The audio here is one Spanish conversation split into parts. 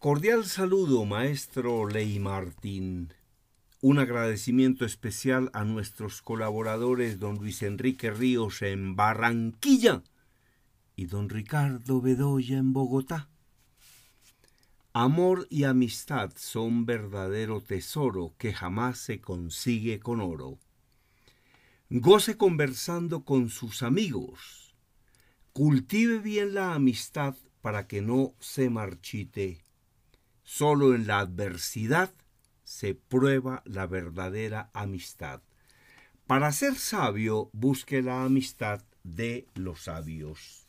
Cordial saludo, maestro Ley Martín. Un agradecimiento especial a nuestros colaboradores don Luis Enrique Ríos en Barranquilla y don Ricardo Bedoya en Bogotá. Amor y amistad son verdadero tesoro que jamás se consigue con oro. Goce conversando con sus amigos. Cultive bien la amistad para que no se marchite Solo en la adversidad se prueba la verdadera amistad. Para ser sabio, busque la amistad de los sabios.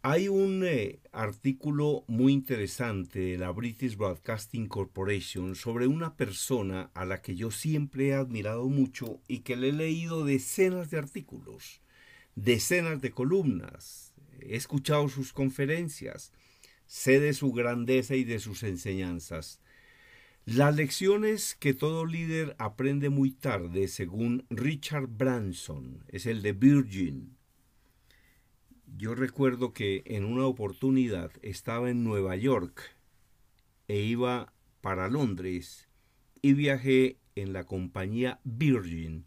Hay un eh, artículo muy interesante de la British Broadcasting Corporation sobre una persona a la que yo siempre he admirado mucho y que le he leído decenas de artículos, decenas de columnas, he escuchado sus conferencias, sé de su grandeza y de sus enseñanzas. Las lecciones que todo líder aprende muy tarde, según Richard Branson, es el de Virgin. Yo recuerdo que en una oportunidad estaba en Nueva York e iba para Londres y viajé en la compañía Virgin,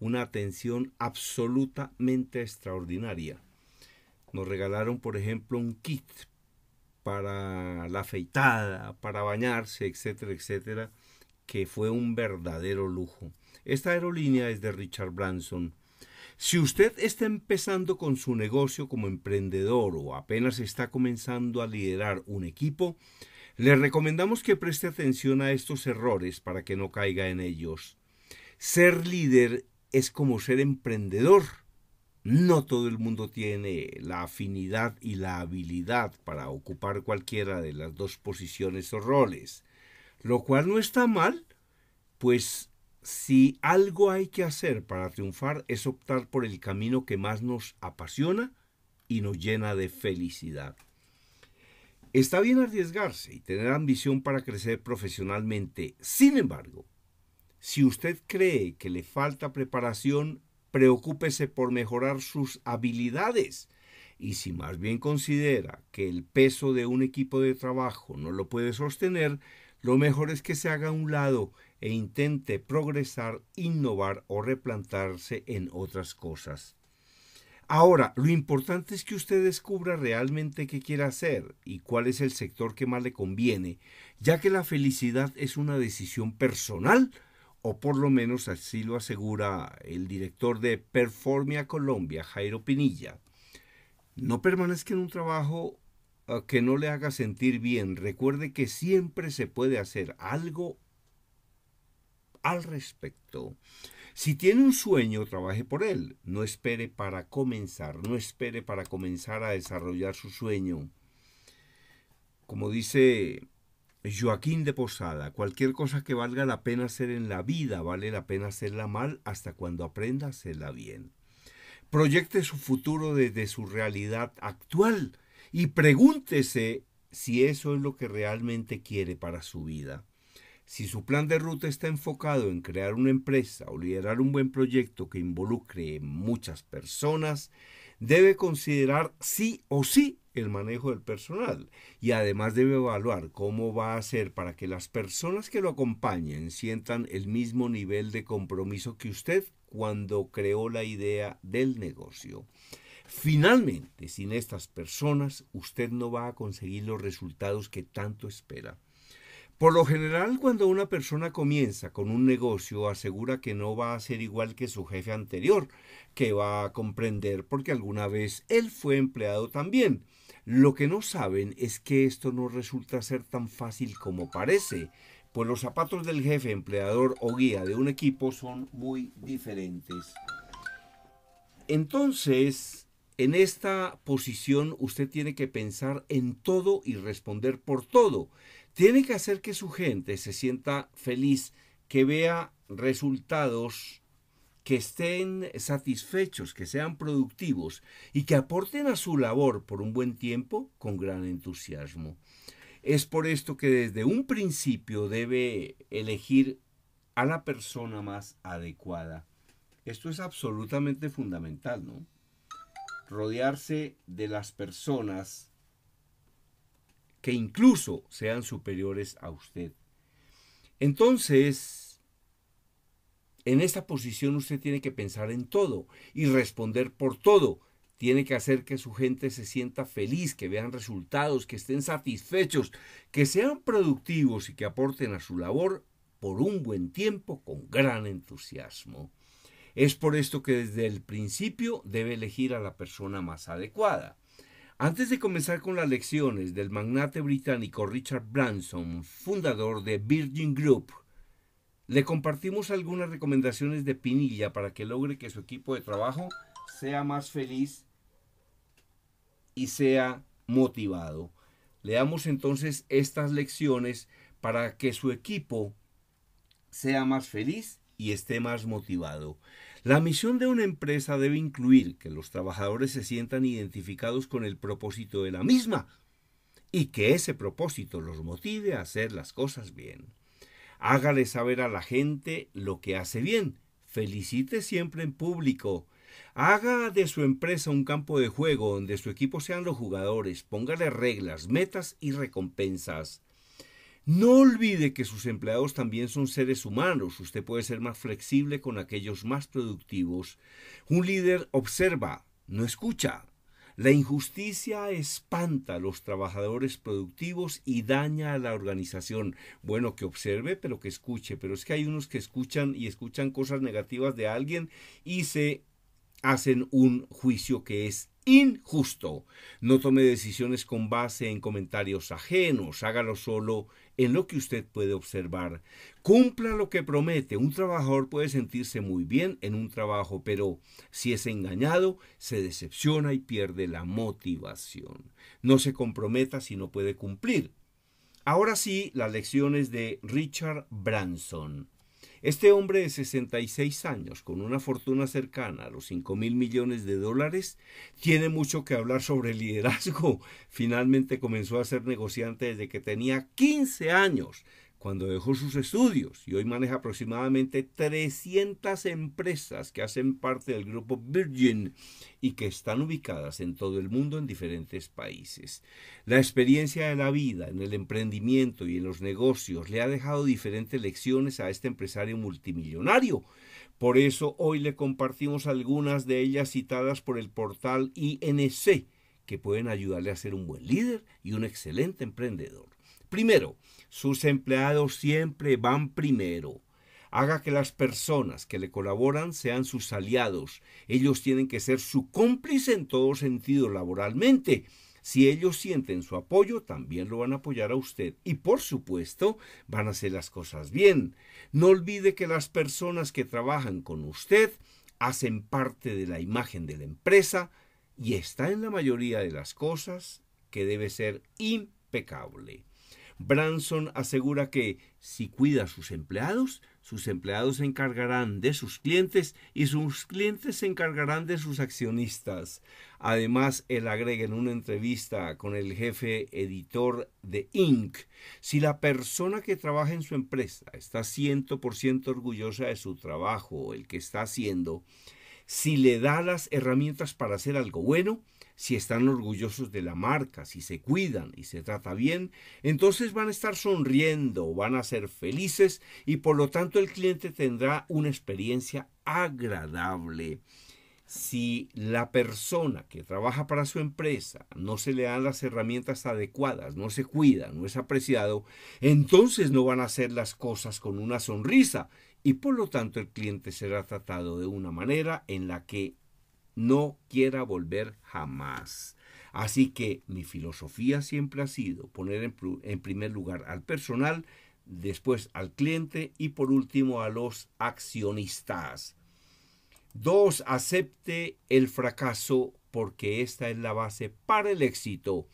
una atención absolutamente extraordinaria. Nos regalaron, por ejemplo, un kit para la afeitada, para bañarse, etcétera, etcétera, que fue un verdadero lujo. Esta aerolínea es de Richard Branson. Si usted está empezando con su negocio como emprendedor o apenas está comenzando a liderar un equipo, le recomendamos que preste atención a estos errores para que no caiga en ellos. Ser líder es como ser emprendedor no todo el mundo tiene la afinidad y la habilidad para ocupar cualquiera de las dos posiciones o roles, lo cual no está mal, pues si algo hay que hacer para triunfar es optar por el camino que más nos apasiona y nos llena de felicidad. Está bien arriesgarse y tener ambición para crecer profesionalmente. Sin embargo, si usted cree que le falta preparación, preocúpese por mejorar sus habilidades. Y si más bien considera que el peso de un equipo de trabajo no lo puede sostener, lo mejor es que se haga a un lado e intente progresar, innovar o replantarse en otras cosas. Ahora, lo importante es que usted descubra realmente qué quiere hacer y cuál es el sector que más le conviene, ya que la felicidad es una decisión personal o por lo menos así lo asegura el director de Performia Colombia, Jairo Pinilla. No permanezca en un trabajo ah, que no le haga sentir bien. Recuerde que siempre se puede hacer algo al respecto. Si tiene un sueño, trabaje por él. No espere para comenzar, no espere para comenzar a desarrollar su sueño. Como dice Joaquín de Posada, cualquier cosa que valga la pena hacer en la vida, vale la pena hacerla mal hasta cuando aprenda a hacerla bien. Proyecte su futuro desde su realidad actual y pregúntese si eso es lo que realmente quiere para su vida. Si su plan de ruta está enfocado en crear una empresa o liderar un buen proyecto que involucre muchas personas, debe considerar sí o sí el manejo del personal y además debe evaluar cómo va a hacer para que las personas que lo acompañen sientan el mismo nivel de compromiso que usted cuando creó la idea del negocio. Finalmente, sin estas personas, usted no va a conseguir los resultados que tanto espera. Por lo general, cuando una persona comienza con un negocio, asegura que no va a ser igual que su jefe anterior, que va a comprender porque alguna vez él fue empleado también. Lo que no saben es que esto no resulta ser tan fácil como parece, pues los zapatos del jefe, empleador o guía de un equipo son muy diferentes. Entonces, en esta posición usted tiene que pensar en todo y responder por todo. Tiene que hacer que su gente se sienta feliz, que vea resultados que estén satisfechos, que sean productivos y que aporten a su labor por un buen tiempo con gran entusiasmo. Es por esto que desde un principio debe elegir a la persona más adecuada. Esto es absolutamente fundamental, ¿no? Rodearse de las personas que incluso sean superiores a usted. Entonces, en esta posición usted tiene que pensar en todo y responder por todo. Tiene que hacer que su gente se sienta feliz, que vean resultados, que estén satisfechos, que sean productivos y que aporten a su labor por un buen tiempo con gran entusiasmo. Es por esto que desde el principio debe elegir a la persona más adecuada. Antes de comenzar con las lecciones del magnate británico Richard Branson, fundador de Virgin Group, le compartimos algunas recomendaciones de Pinilla para que logre que su equipo de trabajo sea más feliz y sea motivado. Le damos entonces estas lecciones para que su equipo sea más feliz y esté más motivado. La misión de una empresa debe incluir que los trabajadores se sientan identificados con el propósito de la misma y que ese propósito los motive a hacer las cosas bien. Hágale saber a la gente lo que hace bien. Felicite siempre en público. Haga de su empresa un campo de juego donde su equipo sean los jugadores. Póngale reglas, metas y recompensas. No olvide que sus empleados también son seres humanos. Usted puede ser más flexible con aquellos más productivos. Un líder observa, no escucha. La injusticia espanta a los trabajadores productivos y daña a la organización. Bueno, que observe, pero que escuche. Pero es que hay unos que escuchan y escuchan cosas negativas de alguien y se hacen un juicio que es injusto. No tome decisiones con base en comentarios ajenos, hágalo solo en lo que usted puede observar. Cumpla lo que promete. Un trabajador puede sentirse muy bien en un trabajo, pero si es engañado, se decepciona y pierde la motivación. No se comprometa si no puede cumplir. Ahora sí, las lecciones de Richard Branson. Este hombre de 66 años, con una fortuna cercana a los 5 mil millones de dólares, tiene mucho que hablar sobre liderazgo. Finalmente comenzó a ser negociante desde que tenía 15 años cuando dejó sus estudios y hoy maneja aproximadamente 300 empresas que hacen parte del grupo Virgin y que están ubicadas en todo el mundo en diferentes países. La experiencia de la vida en el emprendimiento y en los negocios le ha dejado diferentes lecciones a este empresario multimillonario. Por eso hoy le compartimos algunas de ellas citadas por el portal INC que pueden ayudarle a ser un buen líder y un excelente emprendedor. Primero, sus empleados siempre van primero. Haga que las personas que le colaboran sean sus aliados. Ellos tienen que ser su cómplice en todo sentido laboralmente. Si ellos sienten su apoyo, también lo van a apoyar a usted. Y por supuesto, van a hacer las cosas bien. No olvide que las personas que trabajan con usted hacen parte de la imagen de la empresa y está en la mayoría de las cosas que debe ser impecable. Branson asegura que si cuida a sus empleados, sus empleados se encargarán de sus clientes y sus clientes se encargarán de sus accionistas. Además, él agrega en una entrevista con el jefe editor de Inc., si la persona que trabaja en su empresa está 100% orgullosa de su trabajo, el que está haciendo, si le da las herramientas para hacer algo bueno, si están orgullosos de la marca, si se cuidan y se trata bien, entonces van a estar sonriendo, van a ser felices y por lo tanto el cliente tendrá una experiencia agradable. Si la persona que trabaja para su empresa no se le dan las herramientas adecuadas, no se cuida, no es apreciado, entonces no van a hacer las cosas con una sonrisa y por lo tanto el cliente será tratado de una manera en la que no quiera volver jamás. Así que mi filosofía siempre ha sido poner en, primer lugar al personal, después al cliente y por último a los accionistas. Dos, acepte el fracaso porque esta es la base para el éxito.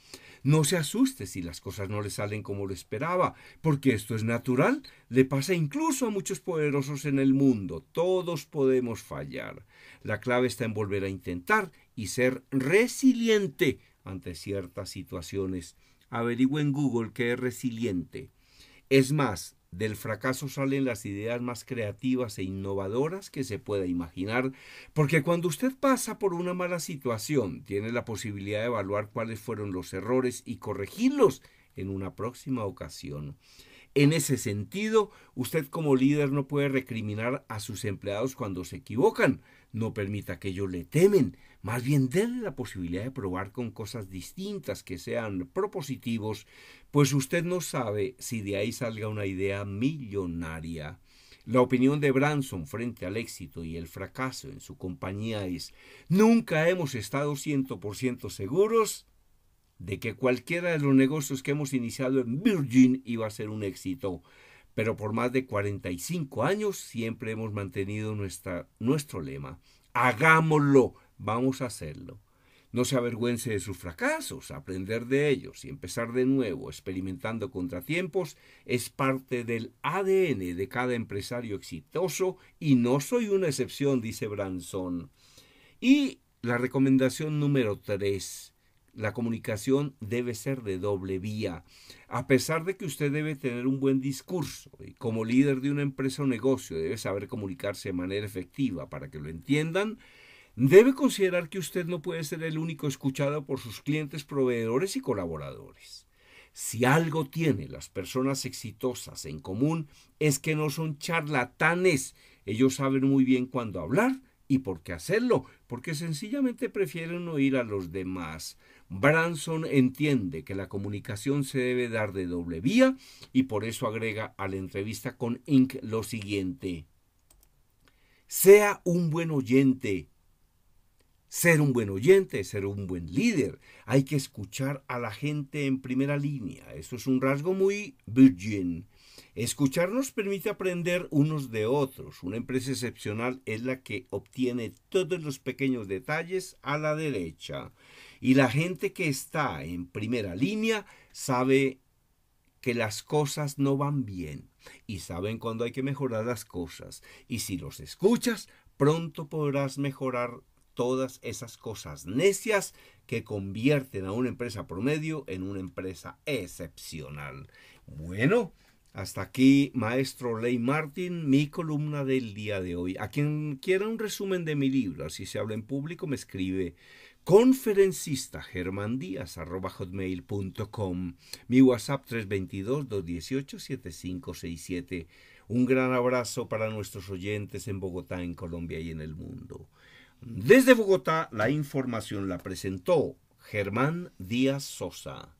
No se asuste si las cosas no le salen como lo esperaba, porque esto es natural, le pasa incluso a muchos poderosos en el mundo, todos podemos fallar. La clave está en volver a intentar y ser resiliente ante ciertas situaciones. Averigüe en Google qué es resiliente. Es más, del fracaso salen las ideas más creativas e innovadoras que se pueda imaginar, porque cuando usted pasa por una mala situación, tiene la posibilidad de evaluar cuáles fueron los errores y corregirlos en una próxima ocasión. En ese sentido, usted como líder no puede recriminar a sus empleados cuando se equivocan. No permita que ellos le temen. Más bien denle la posibilidad de probar con cosas distintas que sean propositivos, pues usted no sabe si de ahí salga una idea millonaria. La opinión de Branson frente al éxito y el fracaso en su compañía es, nunca hemos estado 100% seguros de que cualquiera de los negocios que hemos iniciado en Virgin iba a ser un éxito. Pero por más de 45 años siempre hemos mantenido nuestra, nuestro lema. Hagámoslo, vamos a hacerlo. No se avergüence de sus fracasos, aprender de ellos y empezar de nuevo experimentando contratiempos es parte del ADN de cada empresario exitoso y no soy una excepción, dice Branson. Y la recomendación número 3, la comunicación debe ser de doble vía. A pesar de que usted debe tener un buen discurso y como líder de una empresa o negocio debe saber comunicarse de manera efectiva para que lo entiendan, debe considerar que usted no puede ser el único escuchado por sus clientes, proveedores y colaboradores. Si algo tiene las personas exitosas en común es que no son charlatanes. Ellos saben muy bien cuándo hablar y por qué hacerlo, porque sencillamente prefieren oír a los demás. Branson entiende que la comunicación se debe dar de doble vía y por eso agrega a la entrevista con Inc. lo siguiente. Sea un buen oyente. Ser un buen oyente, ser un buen líder. Hay que escuchar a la gente en primera línea. Eso es un rasgo muy virgin. Escuchar nos permite aprender unos de otros. Una empresa excepcional es la que obtiene todos los pequeños detalles a la derecha. Y la gente que está en primera línea sabe que las cosas no van bien y saben cuándo hay que mejorar las cosas. Y si los escuchas, pronto podrás mejorar todas esas cosas necias que convierten a una empresa promedio en una empresa excepcional. Bueno, hasta aquí, maestro Ley Martin, mi columna del día de hoy. A quien quiera un resumen de mi libro, así se habla en público, me escribe conferencista germán díaz mi whatsapp 322 218 7567 un gran abrazo para nuestros oyentes en Bogotá en Colombia y en el mundo desde Bogotá la información la presentó Germán Díaz Sosa